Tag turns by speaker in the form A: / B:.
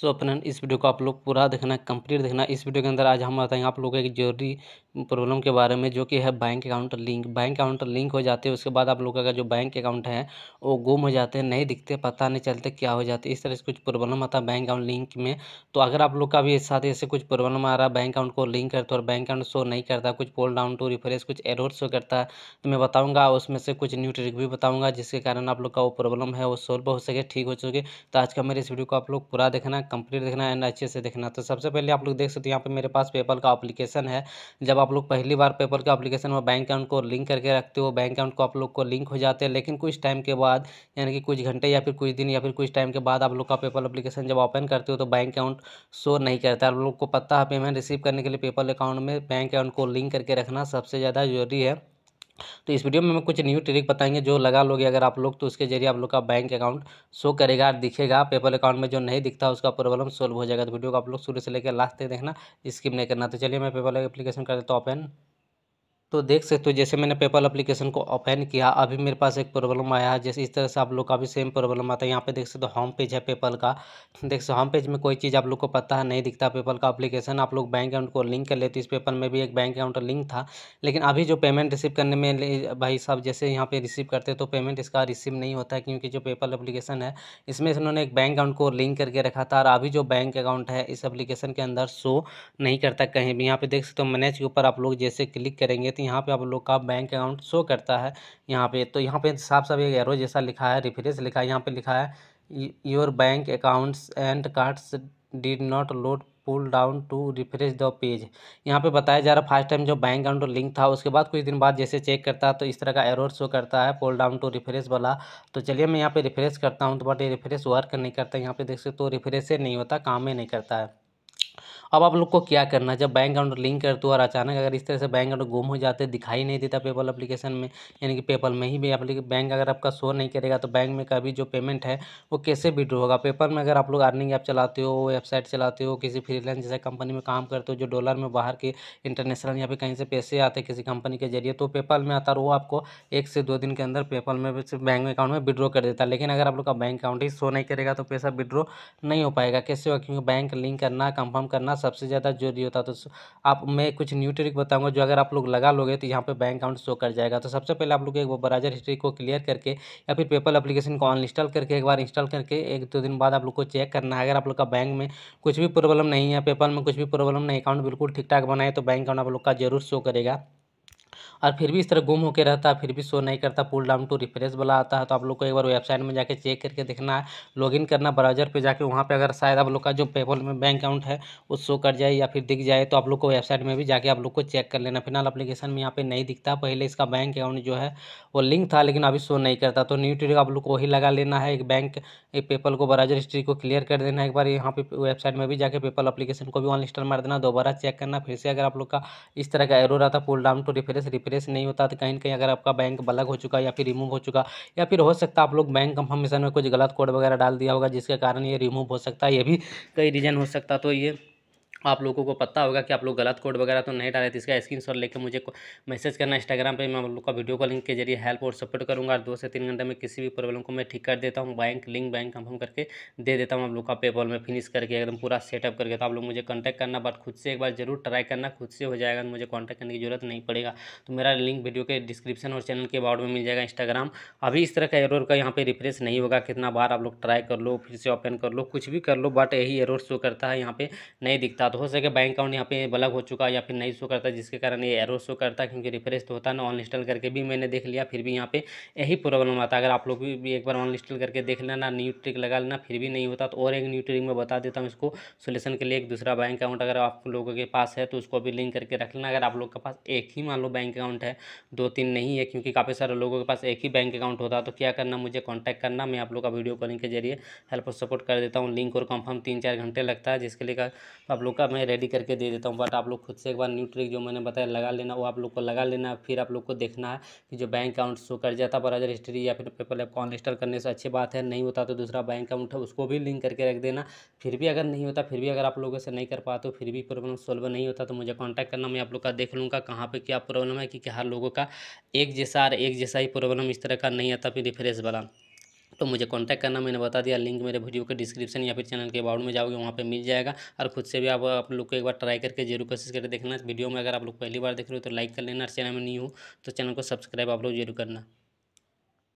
A: सो so, इस video को आप लोग पूरा देखना कंप्लीट देखना इस वीडियो के अंदर आज हम बताएंगे आप लोगों को एक जरूरी प्रॉब्लम के बारे में जो कि है bank account link bank account link हो जाते हैं उसके बाद आप लोगों का जो बैंक अकाउंट है वो गुम हो जाते हैं नहीं दिखते पता नहीं चलते क्या हो जाते इस तरह से कुछ प्रॉब्लम आता है बैंक अकाउंट लिंक में तो अगर आप लोग का भी साथ ऐसे कुछ प्रॉब्लम आ रहा है बैंक अकाउंट को लिंक करते और बैंक अकाउंट शो नहीं करता कुछ पोल डाउन टू रिफ्रेश कुछ एरोड शो करता है तो मैं बताऊँगा उसमें से कुछ न्यू ट्रिक भी बताऊँगा जिसके कारण आप लोग का वो प्रॉब्लम है वो सोल्व हो सके ठीक हो सके तो आज का मेरे इस वीडियो को आप लोग पूरा देखना कंप्लीट देखना एंड अच्छे से देखना तो सबसे पहले आप लोग देख सकते हैं यहाँ पे मेरे पास पेपल का अप्लीकेशन है जब आप लोग पहली बार पेपल का अप्लीकेशन में बैंक अकाउंट को लिंक करके रखते हो बैंक अकाउंट को आप लोग को लिंक हो जाते हैं लेकिन कुछ टाइम के बाद यानी कि कुछ घंटे या फिर कुछ दिन या फिर कुछ टाइम के बाद आप लोग का पेपल अप्लीकेशन जब ओपन करते हो तो बैंक अकाउंट शो नहीं करता आप लोग को पता है पेमेंट रिसीव करने के लिए पेपल अकाउंट में बैंक अकाउंट को लिंक करके रखना सबसे ज़्यादा ज़रूरी है तो इस वीडियो में हमें कुछ न्यू ट्रिक बताएंगे जो लगा लोगे अगर आप लोग तो उसके जरिए आप लोग का बैंक अकाउंट शो करेगा दिखेगा पेपल अकाउंट में जो नहीं दिखता उसका प्रॉब्लम सोल्व हो जाएगा तो वीडियो को आप लोग शुरू से लेकर लास्ट तक देखना स्किप नहीं करना तो चलिए मैं पेपल एप्लीकेशन कर देता हूँ ओपन तो देख सकते हो जैसे मैंने पेपल अप्लीकेशन को ओपन किया अभी मेरे पास एक प्रॉब्लम आया है जैसे इस तरह से आप लोग का भी सेम प्रॉब्लम आता है यहाँ पे देख सकते हो होम पेज है पेपल का देख सकते हो होम पेज में कोई चीज़ आप लोग को पता है नहीं दिखता पेपल का अप्लीकेशन आप लोग बैंक अकाउंट को लिंक कर लेते इस पेपर में भी एक बैंक अकाउंट लिंक था लेकिन अभी जो पेमेंट रिसीव करने में भाई साहब जैसे यहाँ पर रिसीव करते तो पेमेंट इसका रिसीव नहीं होता है क्योंकि जो पेपल अप्लीकेशन है इसमें उन्होंने एक बैंक अकाउंट को लिंक करके रखा था और अभी जो बैंक अकाउंट है इस अप्लीकेशन के अंदर शो नहीं करता कहीं भी यहाँ पर देख सकते हो मैनेज के ऊपर आप लोग जैसे क्लिक करेंगे सकते हैं यहाँ पे आप लोग का बैंक अकाउंट शो करता है यहाँ पे तो यहाँ पे साफ साफ एक एरो जैसा लिखा है रिफ्रेंस लिखा है यहाँ पे लिखा है your bank accounts and cards did not load pull down to refresh the page यहाँ पे बताया जा रहा फर्स्ट टाइम जो बैंक अकाउंट लिंक था उसके बाद कुछ दिन बाद जैसे चेक करता है तो इस तरह का एरर शो करता है पुल डाउन टू रिफ्रेश वाला तो चलिए मैं यहाँ पे रिफ्रेश करता हूँ तो बट ये रिफ्रेश वर्क नहीं करता यहाँ पे देख सकते हो तो रिफ्रेश नहीं होता काम ही नहीं करता है अब आप लोग को क्या करना है जब बैंक अकाउंट लिंक करते हो और अचानक अगर इस तरह से बैंक अकाउंट गुम हो जाते दिखाई नहीं देता पेपल अप्लीकेशन में यानी कि पेपल में ही भी बैंक अगर आपका शो नहीं करेगा तो बैंक में का भी जो पेमेंट है वो कैसे विड्रो होगा पेपर में अगर आप लोग अर्निंग ऐप चलाते हो वेबसाइट चलाते हो किसी फ्रीलांस जैसे कंपनी में काम करते हो जो डॉलर में बाहर के इंटरनेशनल या फिर कहीं से पैसे आते किसी कंपनी के जरिए तो पेपल में आता है वो आपको एक से दो दिन के अंदर पेपल में बैंक अकाउंट में विड्रो कर देता है लेकिन अगर आप लोग का बैंक अकाउंट ही शो नहीं करेगा तो पैसा विड्रो नहीं हो पाएगा कैसे होगा क्योंकि बैंक लिंक करना कंफर्म करना सबसे ज़्यादा जरूरी होता है तो आप मैं कुछ न्यू ट्रिक बताऊंगा जो अगर आप लोग लगा लोगे तो यहाँ पे बैंक अकाउंट शो कर जाएगा तो सबसे पहले आप लोग एक बार ब्राउजर हिस्ट्री को क्लियर करके या फिर पेपल एप्लीकेशन को अनइंस्टॉल करके एक बार इंस्टॉल करके एक दो दिन बाद आप लोग को चेक करना है अगर आप लोग का बैंक में कुछ भी प्रॉब्लम नहीं है पेपल में कुछ भी प्रॉब्लम नहीं अकाउंट बिल्कुल ठीक ठाक बनाए तो बैंक अकाउंट आप लोग का जरूर शो करेगा और फिर भी इस तरह गुम होकर रहता है फिर भी शो नहीं करता पुल डाउन टू रिफ्रेश वाला आता है तो आप लोग को एक बार वेबसाइट में जाके चेक करके देखना है लॉगिन करना ब्राउजर पे जाके वहाँ पे अगर शायद आप लोग का जो पेपल में बैंक अकाउंट है वो शो कर जाए या फिर दिख जाए तो आप लोग को वेबसाइट में भी जाके आप लोग को चेक कर लेना फिलहाल अपलीकेशन में यहाँ पर नहीं दिखता पहले इसका बैंक अकाउंट जो है वो लिंक था लेकिन अभी शो नहीं करता तो न्यू ट्रिक आप लोग को वही लगा लेना है एक बैंक एक पेपल को ब्राउजर हिस्ट्री को क्लियर कर देना है एक बार यहाँ पे वेबसाइट में भी जाके पेपल अपलीकेशन को भी ऑन लिस्टर मार देना दोबारा चेक करना फिर से अगर आप लोग का इस तरह का एरो था pull down to refresh refresh press नहीं होता तो कहीं ना कहीं अगर आपका बैंक बलग हो चुका या फिर रिमूव हो चुका या फिर हो सकता है आप लोग बैंक कंफर्मेशन में कुछ गलत कोड वगैरह डाल दिया होगा जिसके कारण ये रिमूव हो सकता है ये भी कई रीज़न हो सकता तो ये आप लोगों को पता होगा कि आप लोग गलत कोड वगैरह तो नहीं डाले थे इसका स्क्रीन शॉट लेकर मुझे मैसेज करना इंस्टाग्राम पे मैं आप लोग का वीडियो का लिंक के जरिए हेल्प और सपोर्ट करूँगा और दो से तीन घंटे में किसी भी प्रॉब्लम को मैं ठीक कर देता हूँ बैंक लिंक बैंक कंफर्म करके दे देता हूँ आप लोग का पेपॉल में फिनिश करके एकदम पूरा सेटअप करके तो आप लोग मुझे कॉन्टैक्ट करना बट खुद से एक बार जरूर ट्राई करना खुद से हो जाएगा मुझे कॉन्टैक्ट करने की जरूरत नहीं पड़ेगा तो मेरा लिंक वीडियो के डिस्क्रिप्शन और चैनल के अबाउट में मिल जाएगा इंस्टाग्राम अभी इस तरह का एरर का यहाँ पर रिफ्रेश नहीं होगा कितना बार आप लोग ट्राई कर लो फिर से ओपन कर लो कुछ भी कर लो बट यही एरर शो करता है यहाँ पर नहीं दिखता साथ हो सके बैंक अकाउंट यहाँ पे ब्लॉक हो चुका है या फिर नहीं शो करता जिसके कारण ये एरो शो करता क्योंकि रिफ्रेश तो होता ना ऑन इंस्टॉल करके भी मैंने देख लिया फिर भी यहाँ पे यही प्रॉब्लम आता अगर आप लोग भी एक बार ऑन इंस्टॉल करके देख लेना न्यू ट्रिक लगा लेना फिर भी नहीं होता तो और एक न्यू ट्रिक मैं बता देता हूँ इसको सोल्यूशन के लिए एक दूसरा बैंक अकाउंट अगर आप लोगों के पास है तो उसको भी लिंक करके रख लेना अगर आप लोग के पास एक ही मान लो बैंक अकाउंट है दो तीन नहीं है क्योंकि काफ़ी सारे लोगों के पास एक ही बैंक अकाउंट होता है तो क्या करना मुझे कॉन्टैक्ट करना मैं आप लोग का वीडियो कॉलिंग के जरिए हेल्प और सपोर्ट कर देता हूँ लिंक और कंफर्म तीन चार घंटे लगता है जिसके लिए आप लोग का मैं रेडी करके दे देता हूँ बट आप लोग खुद से एक बार न्यू ट्रिक जो मैंने बताया लगा लेना वो आप लोग को लगा लेना फिर आप लोग को देखना है कि जो बैंक अकाउंट शो कर जाता है ब्राउजर हिस्ट्री या फिर पेपर लैप को करने से अच्छी बात है नहीं होता तो दूसरा बैंक अकाउंट है उसको भी लिंक करके रख देना फिर भी अगर नहीं होता फिर भी अगर आप लोगों से नहीं कर पाते फिर भी प्रॉब्लम सॉल्व नहीं होता तो मुझे कॉन्टैक्ट करना मैं आप लोग का देख लूँगा कहाँ पर क्या प्रॉब्लम है क्योंकि हर लोगों का एक जैसा और एक जैसा ही प्रॉब्लम इस तरह का नहीं आता फिर रिफ्रेश वाला तो मुझे कांटेक्ट करना मैंने बता दिया लिंक मेरे वीडियो के डिस्क्रिप्शन या फिर चैनल के अबाउट में जाओगे वहाँ पे मिल जाएगा और खुद से भी आप आप लोग को एक बार ट्राई करके जरूर कोशिश करके देखना वीडियो में अगर आप लोग पहली बार देख रहे हो तो लाइक कर लेना और चैनल में नहीं हो तो चैनल को सब्सक्राइब आप लोग जरूर करना